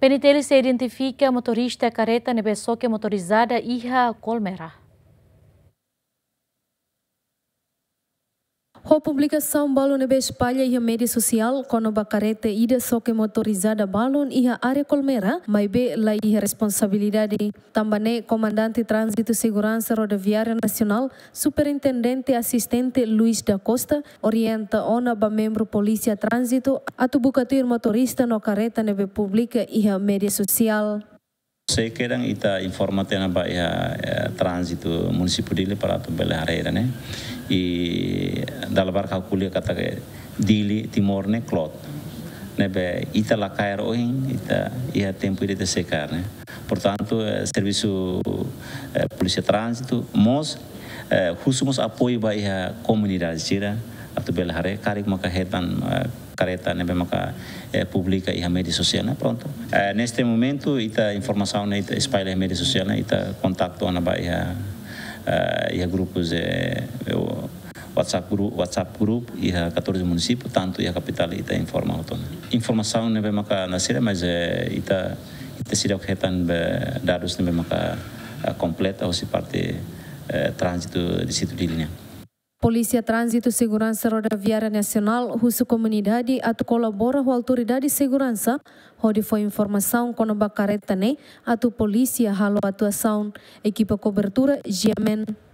Penitente se identifica motorista careta nevesoque motorizada Iha Colmera. Ho publicação balão be espalha iha rede social kono bakarete ida só motorizada balão iha área colmera, mas be lá ia responsabilidade. Também comandante trânsito segurança rodoviária superintendente asistente Luis da Costa, orienta ona ba membro polícia trânsito, atubucatir motorista no careta nebe pública iha rede social. Saya quedan ita informate na ba ya, ya transito municipio para tumbele hareira eh. ne i dal barca kulia kata ke dili timor ne klot Nebe ita la ita ia tempo ita secar ne eh. portanto eh, serviço polisi trânsito mos eh, khusus mos apoio ba ia comunidade tira atau belahare karik maka hetan careta nebe maka é, publica a mídia social na pronto é, eh, neste momento ita informação na espalha a mídia social na ita contacto na ba iha uh, iha grupos é, eu, WhatsApp grupo, WhatsApp grupo e a 14 municípios, tanto e a capital ita informa autônoma. Informação nebe maka nasira, mas é, eh, ita ita sira objetan eh, dados nebe maka completa ou se parte é, trânsito de sítio de linha. Polícia Trânsito Segurança Rodoviária Nacional, Russo Comunidade, ato colabora com a Autoridade de Segurança, onde foi informação com a careta, né? Ato Polícia, halo atuação, equipa cobertura, GMN.